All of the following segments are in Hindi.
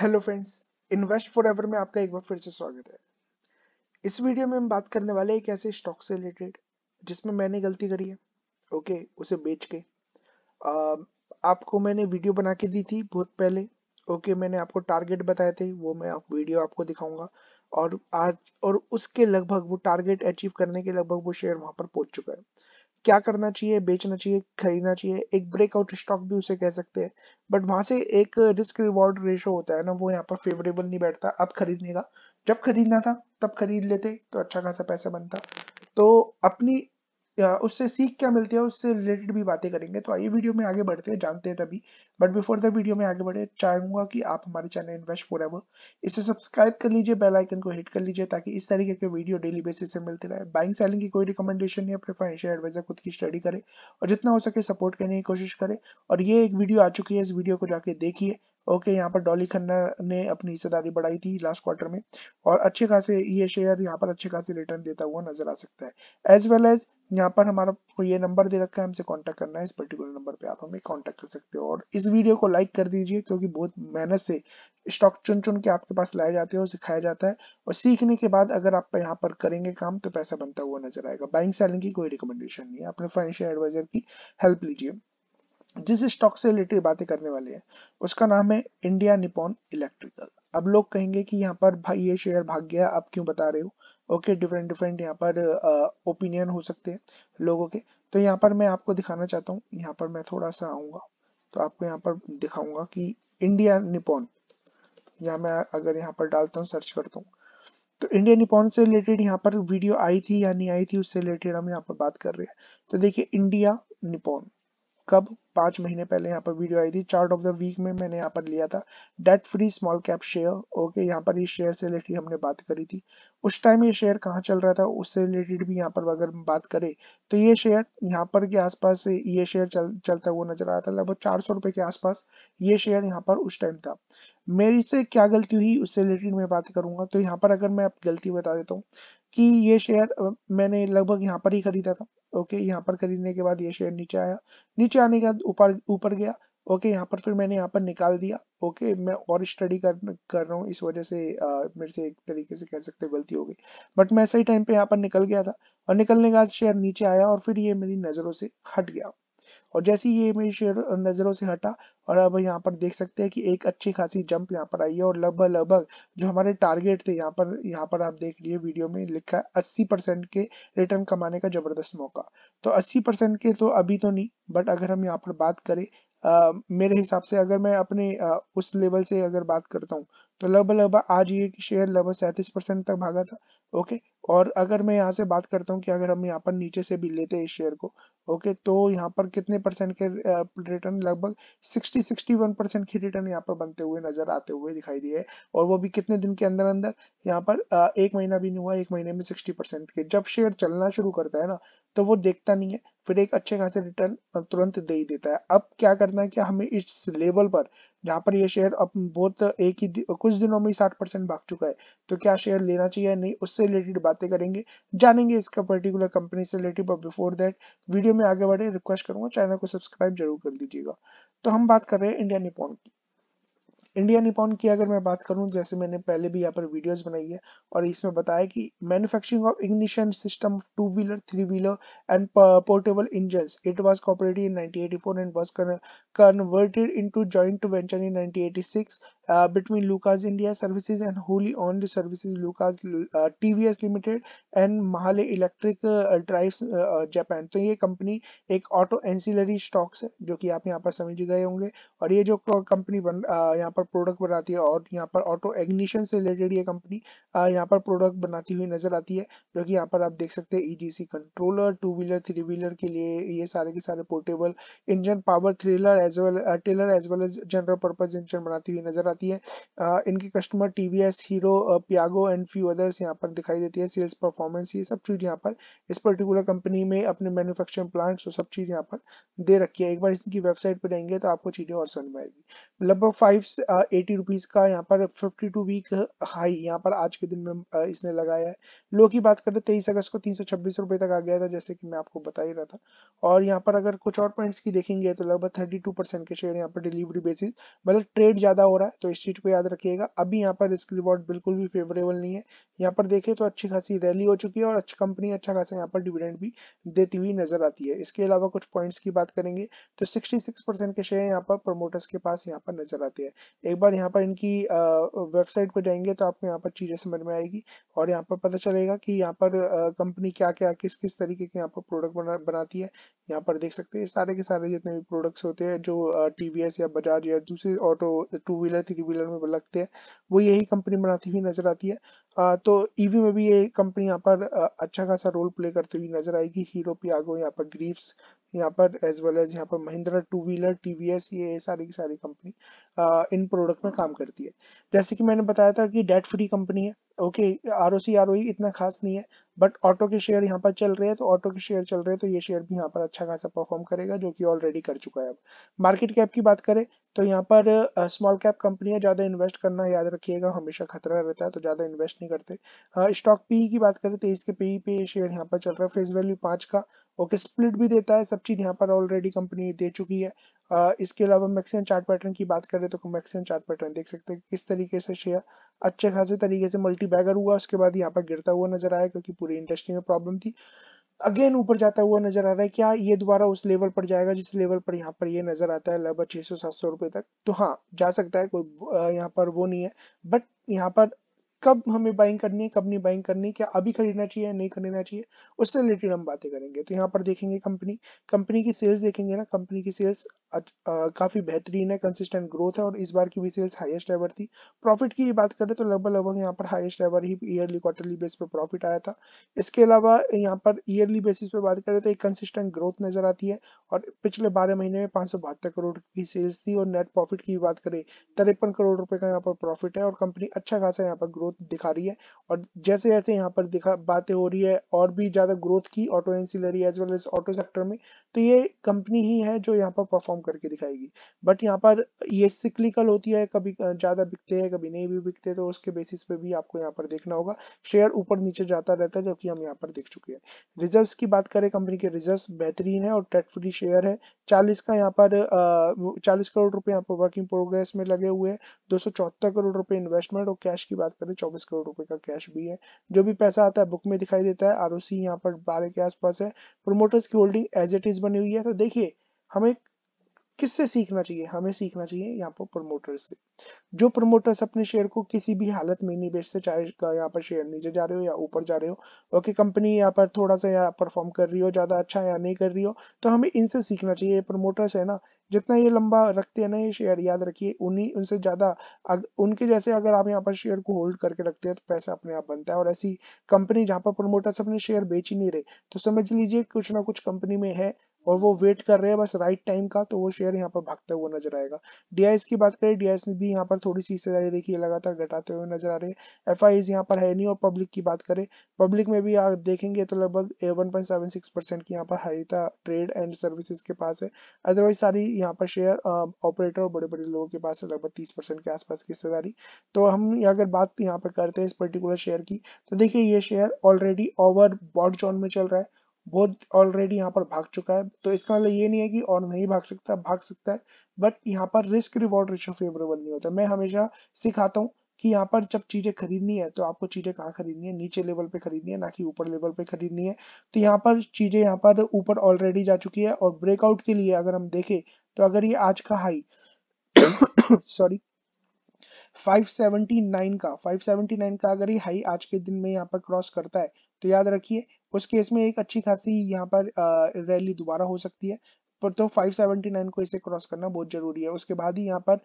hello friends invest forever में आपका एक बार फिर से स्वागत है इस वीडियो में हम बात करने वाले एक ऐसे स्टॉक से रिलेटेड जिसमें मैंने गलती करी है ओके उसे बेच के आ, आपको मैंने वीडियो बना के दी थी बहुत पहले ओके मैंने आपको टारगेट बताए थे वो मैं आप वीडियो आपको दिखाऊंगा और आज और उसके लगभग वो टारगेट अचीव करने के लगभग वो शेयर वहां पर पहुंच चुका है क्या करना चाहिए बेचना चाहिए खरीदना चाहिए एक ब्रेकआउट स्टॉक भी उसे कह सकते हैं बट वहां से एक रिस्क रिवॉर्ड रेशो होता है ना वो यहाँ पर फेवरेबल नहीं बैठता अब खरीदने का जब खरीदना था तब खरीद लेते तो अच्छा खासा पैसा बनता तो अपनी उससे सीख क्या मिलती है उससे रिलेटेड भी बातें करेंगे तो आइए वीडियो में आगे बढ़ते हैं जानते हैं तभी बट बिफोर द वीडियो में आगे बढ़े चाहूंगा कि आप हमारे चैनल इन्वेस्ट फॉर एवर इसे सब्सक्राइब कर लीजिए बेल आइकन को हिट कर लीजिए ताकि इस तरीके के वीडियो डेली बेसिस से मिलते रहे बाइंग सेलिंग की कोई रिकमेंडेशन नहीं अपने फाइनेंशियल एडवाइजर खुद की स्टडी करे और जितना हो सके सपोर्ट करने की कोशिश करे और ये एक वीडियो आ चुकी है इस वीडियो को जाके देखिए ओके okay, यहाँ पर डॉली खन्ना ने अपनी हिस्सेदारी बढ़ाई थी लास्ट क्वार्टर में और अच्छे खासे ये e शेयर यहाँ पर अच्छे खासे रिटर्न देता हुआ नजर आ सकता है एज वेल एज यहाँ पर हमारा ये नंबर दे रखा है हमसे कांटेक्ट करना है इस पर्टिकुलर नंबर पे आप हमें कांटेक्ट कर सकते हो और इस वीडियो को लाइक कर दीजिए क्योंकि बहुत मेहनत से स्टॉक चुन चुन के आपके पास लाए जाते हैं और सिखाया जाता है और सीखने के बाद अगर आप यहाँ पर करेंगे काम तो पैसा बनता हुआ नजर आएगा बाइंग सेलिंग की कोई रिकमेंडेशन नहीं है अपने फाइनेंशियल एडवाइजर की हेल्प लीजिए जिस स्टॉक से रिलेटेड बातें करने वाले हैं उसका नाम है इंडिया निपोन इलेक्ट्रिकल अब लोग कहेंगे कि यहाँ पर भाई ये शेयर भाग गया आप क्यों बता रहे हो ओके डिफरेंट डिफरेंट यहाँ पर ओपिनियन हो सकते हैं लोगों के तो यहाँ पर मैं आपको दिखाना चाहता हूँ यहाँ पर मैं थोड़ा सा आऊंगा तो आपको यहाँ पर दिखाऊंगा कि इंडिया निपोन यहाँ मैं अगर यहाँ पर डालता हूँ सर्च करता हूँ तो इंडिया निपोन से रिलेटेड यहाँ पर वीडियो आई थी या नहीं आई थी उससे रिलेटेड हम यहाँ पर बात कर रहे हैं तो देखिए इंडिया निपोन कब पांच महीने पहले यहाँ पर वीडियो आई थी चार्ट ऑफ द वीक में मैंने यहाँ पर लिया था debt free small cap share okay यहाँ पर इस शेयर से रिलेटेड हमने बात करी थी उस टाइम ये शेयर कहाँ चल रहा था उससे रिलेटेड भी यहाँ पर अगर बात करें तो ये शेयर यहाँ पर के आसपास ये शेयर चल, चलता हुआ नजर आ रहा था लगभग चार सौ के आसपास ये शेयर यहाँ पर उस टाइम था मेरी से क्या गलती हुई उससे रिलेटेड मैं बात करूंगा तो यहाँ पर अगर मैं गलती बता देता हूँ कि ये शेयर मैंने लगभग यहाँ पर ही खरीदा था ओके यहाँ पर खरीदने के बाद ये शेयर नीचे आया नीचे आने के बाद ऊपर ऊपर गया ओके यहाँ पर फिर मैंने यहाँ पर निकाल दिया ओके मैं और स्टडी कर कर रहा हूँ इस वजह से आ, मेरे से एक तरीके से कह सकते गलती हो गई बट मैं सही टाइम पे यहाँ पर निकल गया था और निकलने के बाद शेयर नीचे आया और फिर ये मेरी नज़रों से हट गया और जैसे ही ये इमेज नज़रों से हटा और अब यहाँ पर देख सकते हैं कि एक अच्छी खासी जंप यहाँ पर आई है और लगभग लगभग जो हमारे टारगेट थे यहाँ पर यहाँ पर आप देख लिए वीडियो में लिखा है अस्सी परसेंट के रिटर्न कमाने का जबरदस्त मौका तो अस्सी परसेंट के तो अभी तो नहीं बट अगर हम यहाँ पर बात करें Uh, मेरे हिसाब से अगर मैं अपने uh, उस लेवल से अगर बात करता हूँ तो लगभग लगभग आज ये शेयर लगभग सैंतीस परसेंट तक भागा था ओके और अगर मैं यहाँ से बात करता हूँ कि अगर हम यहाँ पर नीचे से भी लेते हैं इस शेयर को ओके तो यहाँ पर कितने परसेंट के रिटर्न uh, लगभग 60 61 परसेंट के रिटर्न यहाँ पर बनते हुए नजर आते हुए दिखाई दिए और वो भी कितने दिन के अंदर अंदर यहाँ पर uh, एक महीना भी नहीं हुआ एक महीने में सिक्सटी के जब शेयर चलना शुरू करता है ना तो वो देखता नहीं है फिर एक अच्छे खासे रिटर्न uh, तुरंत दे ही देता है अब क्या करना है कि हमें इस लेवल पर जहाँ पर ये शेयर अब बहुत एक ही दि, कुछ दिनों में साठ परसेंट भाग चुका है तो क्या शेयर लेना चाहिए नहीं उससे रिलेटेड बातें करेंगे जानेंगे इसका पर्टिकुलर कंपनी से related but before that video में आगे बढ़े रिक्वेस्ट करूंगा चैनल को सब्सक्राइब जरूर कर दीजिएगा तो हम बात कर रहे हैं इंडिया निपोन की इंडिया निपॉन की अगर मैं बात करूं जैसे मैंने पहले भी यहाँ पर वीडियोस बनाई है और इसमें बताया कि manufacturing of ignition system two wheeler three wheeler and portable engine it was cooperative in 1984 and was converted into joint venture in 1986 between between India services and wholly wholly services services T limited and Mahle electric drive Japan तो ये कंपनी एक ऑटो एंसिलरी स्टॉक्स है जो कि आप यहाँ पर समझ गए होंगे और ये जो कंपनी बन uh, यहाँ पर पर प्रोडक्ट बनाती है और यहाँ पर ऑटो एग्निशन से रिलेटेड ये कंपनी यहाँ पर प्रोडक्ट बनाती हुई नजर आती है जो कि यहाँ पर आप देख सकते हैं EGC controller two wheeler three wheeler के लिए ये सारे के सारे portable engine power tiller as well tailor as well as general purpose engine बनाती हुई नजर आती है इनके customer TVS Hero Piaggio and few others यहाँ पर दिखाई देती है सेल्स परफॉर्मेंस ये सब चीज यहाँ पर इस पर्टिकुलर कंपनी में अपने मैन्युफैक्चरिंग और सब चीज यहाँ पर दे रखी है एक बार इनकी वेबसाइट पर जाएंगे तो आपको चीजें और समझ में आएगी लगभग फाइव एटी रुपीज़ का यहाँ पर फिफ्टी टू वीक हाई यहाँ पर आज के दिन में इसने लगाया है लो की बात करें तेईस अगस्त को तीन सौ छब्बीस रुपए तक आ गया था जैसे कि मैं आपको बता ही रहा था और यहाँ पर अगर कुछ और पॉइंट्स की देखेंगे तो लगभग थर्टी टू परसेंट के शेयर यहाँ पर डिलीवरी बेसिस मतलब ट्रेड ज़्यादा हो रहा है तो इस चीज़ को याद रखिएगा अभी यहाँ पर रिस्क रिवॉर्ड बिल्कुल भी फेवरेबल नहीं है यहाँ पर देखे तो अच्छी खासी रैली हो चुकी है और अच्छी कंपनी अच्छा खासा यहाँ पर डिविडेंड भी देती हुई नजर आती है इसके अलावा कुछ पॉइंट्स की बात करेंगे तो 66 परसेंट के शेयर यहाँ पर प्रमोटर्स के पास यहाँ पर नजर आते हैं एक बार यहाँ पर इनकी वेबसाइट पर जाएंगे तो आपको यहाँ पर चीज़ें समझ में आएगी और यहाँ पर पता चलेगा कि यहाँ पर कंपनी क्या क्या किस किस तरीके के यहाँ पर प्रोडक्ट बना बनाती है यहाँ पर देख सकते हैं सारे के सारे जितने भी प्रोडक्ट्स होते हैं जो टी या बजाज या दूसरे auto two wheeler three wheeler में लगते हैं वो यही कंपनी बनाती हुई नजर आती है तो ईवी e में भी ये कंपनी यहाँ पर अच्छा खासा रोल प्ले करती हुई नजर आएगी हीरो पियागो यहाँ पर ग्रीफ्स यहाँ पर एज वेल एज यहाँ पर महिंद्रा टू व्हीलर टीवीएस ये सारी की सारी कंपनी इन प्रोडक्ट में काम करती है जैसे कि मैंने बताया था कि डेट फ्री कंपनी है okay R O C R O इतना खास नहीं है बट ऑटो के शेयर यहाँ पर चल रहे हैं तो ऑटो के शेयर चल रहे हैं तो ये शेयर भी यहाँ पर अच्छा खासा परफॉर्म करेगा जो कि ऑलरेडी कर चुका है अब मार्केट कैप की बात करें तो यहाँ पर स्मॉल कैप है ज़्यादा इन्वेस्ट करना याद रखिएगा हमेशा खतरा रहता है तो ज़्यादा इन्वेस्ट नहीं करते स्टॉक पी e की बात करें तेईस के पी e पे शेयर यहाँ पर चल रहा है फेस वैल्यू पांच का ओके स्प्लिट भी देता है सब चीज़ यहाँ पर ऑलरेडी कंपनी दे चुकी है इसके अलावा मैक्सिमम चार्ट पैटर्न की बात करें तो मैक्सिमम चार्ट पैटर्न देख सकते हैं किस तरीके से शेयर अच्छे खासे तरीके से मल्टी बैगर हुआ उसके बाद यहाँ पर गिरता हुआ नजर आया क्योंकि पूरी इंडस्ट्री में प्रॉब्लम थी अगेन ऊपर जाता हुआ नजर आ रहा है क्या ये दोबारा उस लेवल पर जाएगा जिस लेवल पर यहाँ पर ये नजर आता है लगभग छह सौ सौ रुपए तक तो हाँ जा सकता है कोई यहाँ पर वो नहीं है बट यहाँ पर कब हमें बाइंग करनी है कब नहीं बाइंग करनी क्या अभी खरीदना चाहिए या नहीं खरीदना चाहिए उससे रिलेटेड हम बातें करेंगे तो यहाँ पर देखेंगे कंपनी कंपनी की सेल्स देखेंगे ना कंपनी की सेल्स काफी बेहतरीन है कंसिस्टेंट ग्रोथ है और इस बार की भी सेल्स हाईएस्ट एवर थी प्रॉफिट की बात करें तो लगभग लगभग यहाँ पर हाइस्ट एवर ही ईयरली क्वार्टरली बेस पर प्रॉफिट आया था इसके अलावा यहाँ पर ईयरली बेसिस पे बात करें तो एक कंसिस्टेंट ग्रोथ नजर आती है और पिछले बारह महीने में पांच करोड़ की सेल्स थी और नेट प्रॉफिट की बात करें तिरपन करोड़ रुपए का यहाँ पर प्रॉफिट है और कंपनी अच्छा खासा यहाँ पर ग्रोथ ग्रोथ दिखा रही है और जैसे जैसे यहाँ पर दिखा बातें हो रही है और भी ज़्यादा ग्रोथ की auto ancillary as well as auto sector में तो ये कंपनी ही है जो यहाँ पर परफॉर्म करके दिखाएगी बट यहाँ पर ये सिक्लिकल होती है कभी ज़्यादा बिकते हैं कभी नहीं भी बिकते तो उसके बेसिस पे भी आपको यहाँ पर देखना होगा शेयर ऊपर नीचे जाता रहता है जो कि हम यहाँ पर देख चुके हैं रिजर्व की बात करें कंपनी के रिजर्व बेहतरीन है और टेट फ्री शेयर है चालीस का यहाँ पर चालीस करोड़ रुपए यहाँ पर वर्किंग प्रोग्रेस में लगे हुए हैं दो करोड़ रुपए इन्वेस्टमेंट और कैश की बात करें चौबीस करोड़ रुपए का कैश भी है जो भी पैसा आता है बुक में दिखाई देता है आर यहाँ पर बारह के आसपास है प्रोमोटर्स की होल्डिंग एज इट इज बनी हुई है तो देखिए हमें किससे सीखना चाहिए हमें सीखना चाहिए यहाँ पर प्रमोटर से जो प्रमोटर्स अपने शेयर को किसी भी हालत में नहीं बेचते चाहे यहाँ पर शेयर नीचे जा रहे हो या ऊपर जा रहे हो ओके कंपनी यहाँ पर थोड़ा सा यहाँ परफॉर्म कर रही हो ज्यादा अच्छा या नहीं कर रही हो तो हमें इनसे सीखना चाहिए प्रमोटर्स है ना जितना ये लंबा रखते हैं ना ये शेयर याद रखिए उन्हीं उनसे ज्यादा उनके जैसे अगर आप यहाँ पर शेयर को होल्ड करके रखते हैं तो पैसा अपने आप बनता है और ऐसी कंपनी जहाँ पर प्रमोटर्स अपने शेयर बेच ही नहीं रहे तो समझ लीजिए कुछ ना कुछ कंपनी में है और वो वेट कर रहे हैं बस राइट टाइम का तो वो शेयर यहाँ पर भागता हुआ नजर आएगा डीआईएस की बात करें डीआईएस भी यहाँ पर थोड़ी सी हिस्सेदारी देखिए लगातार घटाते हुए नजर आ रहे हैं एफ आई यहाँ पर है नहीं और पब्लिक की बात करें पब्लिक में भी आप देखेंगे तो लगभग one point seven six percent की यहाँ पर हरिता ट्रेड एंड सर्विसेज के पास है अदरवाइज सारी यहाँ पर शेयर ऑपरेटर और बड़े बड़े लोगों के पास है लगभग तीस परसेंट के आसपास की हिस्सेदारी तो हम अगर बात यहाँ पर करते हैं इस पर्टिकुलर शेयर की तो देखिये ये share already overbought zone में चल रहा है बहुत ऑलरेडी यहाँ पर भाग चुका है तो इसका मतलब ये नहीं है कि और नहीं भाग सकता भाग सकता है बट यहाँ पर रिस्क रिवॉर्ड रेशो फेवरेबल नहीं होता मैं हमेशा सिखाता हूँ कि यहाँ पर जब चीजें खरीदनी है तो आपको चीजें कहाँ खरीदनी है नीचे लेवल पे खरीदनी है ना कि ऊपर लेवल पे खरीदनी है तो यहाँ पर चीजें यहाँ पर ऊपर ऑलरेडी जा चुकी है और ब्रेकआउट के लिए अगर हम देखें तो अगर ये आज का हाई सॉरी 579 का 579 का अगर ये हाई आज के दिन में यहाँ पर क्रॉस करता है तो याद रखिए उस केस में एक अच्छी खासी यहाँ पर रैली दोबारा हो सकती है पर तो 579 को इसे क्रॉस करना बहुत जरूरी है उसके बाद ही यहाँ पर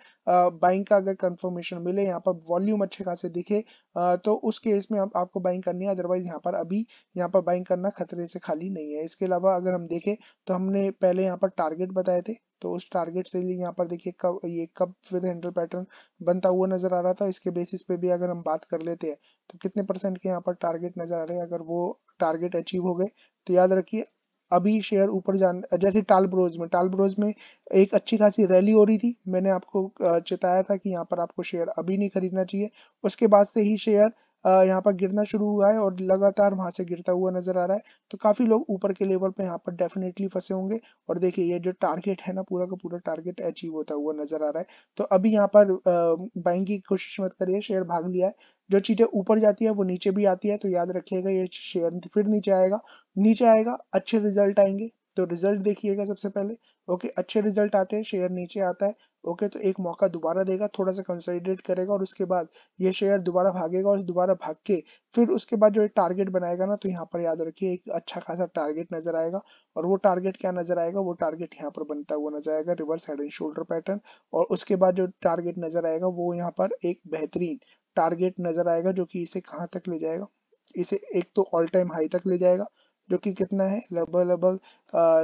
बाइंग का अगर कंफर्मेशन मिले यहाँ पर वॉल्यूम अच्छे खासे दिखे आ, तो उस केस में आप, आपको बाइंग करनी है अदरवाइज यहाँ पर अभी यहाँ पर बाइंग करना खतरे से खाली नहीं है इसके अलावा अगर हम देखें तो हमने पहले यहाँ पर टारगेट बताए थे तो उस टारगेट से यहाँ पर देखिए कब ये कब विद हैंडल पैटर्न बनता हुआ नजर आ रहा था इसके बेसिस पे भी अगर हम बात कर लेते हैं तो कितने परसेंट के यहाँ पर टारगेट नजर आ रहे हैं अगर वो टारगेट अचीव हो गए तो याद रखिए अभी शेयर ऊपर जान जैसे ब्रोज में टालब्रोज में एक अच्छी खासी रैली हो रही थी मैंने आपको चेताया था कि यहाँ पर आपको शेयर अभी नहीं खरीदना चाहिए उसके बाद से ही शेयर यहाँ पर गिरना शुरू हुआ है और लगातार वहां से गिरता हुआ नजर आ रहा है तो काफी लोग ऊपर के लेवल पे यहाँ पर डेफिनेटली फंसे होंगे और देखिए ये जो टारगेट है ना पूरा का पूरा टारगेट अचीव होता हुआ नजर आ रहा है तो अभी यहाँ पर बाइंग की कोशिश मत करिए शेयर भाग लिया है जो चीजें ऊपर जाती है वो नीचे भी आती है तो याद रखिएगा ये शेयर फिर नीचे आएगा नीचे आएगा अच्छे रिजल्ट आएंगे तो रिजल्ट देखिएगा सबसे पहले ओके अच्छे रिजल्ट आते हैं शेयर नीचे आता है ओके तो एक मौका दोबारा देगा थोड़ा सा कंसोलिडेट करेगा और उसके बाद ये शेयर दोबारा भागेगा और दोबारा भाग के फिर उसके बाद जो टारगेट बनाएगा ना तो यहाँ पर याद रखिए एक अच्छा खासा टारगेट नजर आएगा और वो टारगेट क्या नजर आएगा वो टारगेट यहाँ पर बनता हुआ नजर आएगा reverse head and shoulder pattern और उसके बाद जो टारगेट नजर आएगा वो यहाँ पर एक बेहतरीन टारगेट नजर आएगा जो कि इसे कहाँ तक ले जाएगा इसे एक तो ऑल टाइम हाई तक ले जाएगा जो कि कितना है लगभग लगभग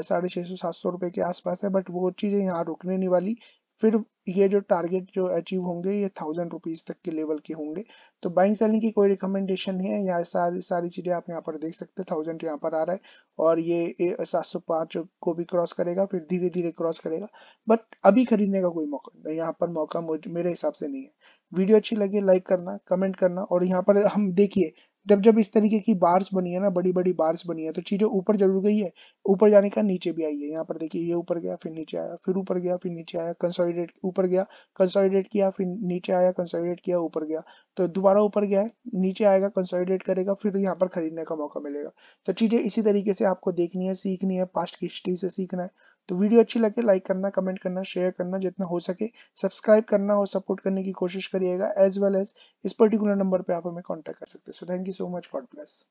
साढ़े छः सौ सात सौ रुपये के आसपास है बट वो चीज़ें यहाँ रुकने नहीं वाली फिर ये जो टारगेट जो अचीव होंगे ये थाउजेंड रुपीज तक के लेवल के होंगे तो बाइंग सेलिंग की कोई रिकमेंडेशन है यहाँ सारी सारी चीज़ें आप यहाँ पर देख सकते हैं थाउजेंड यहाँ पर आ रहा है और ये सात सौ पांच को भी क्रॉस करेगा फिर धीरे धीरे क्रॉस करेगा बट अभी खरीदने का कोई मौका यहाँ पर मौका मेरे हिसाब से नहीं है वीडियो अच्छी लगी लाइक करना कमेंट करना और यहाँ पर हम देखिए जब जब इस तरीके की बार्स बनी है ना बड़ी बड़ी बार्स बनी है तो चीज़ें ऊपर जरूर गई है ऊपर जाने का नीचे भी आई है यहाँ पर देखिए ये ऊपर गया फिर नीचे आया फिर ऊपर गया फिर नीचे आया कंसोलिडेट ऊपर गया कंसोलिडेट किया फिर नीचे आया कंसोलिडेट किया ऊपर गया तो दोबारा ऊपर गया है नीचे आएगा कंसोलिडेट करेगा फिर यहाँ पर खरीदने का मौका मिलेगा तो चीज़ें इसी तरीके से आपको देखनी है सीखनी है पास्ट हिस्ट्री से सीखना है तो वीडियो अच्छी लगे लाइक करना कमेंट करना शेयर करना जितना हो सके सब्सक्राइब करना और सपोर्ट करने की कोशिश करिएगा एज वेल एज इस पर्टिकुलर नंबर पे आप हमें कॉन्टैक्ट कर सकते हैं so thank you so much God bless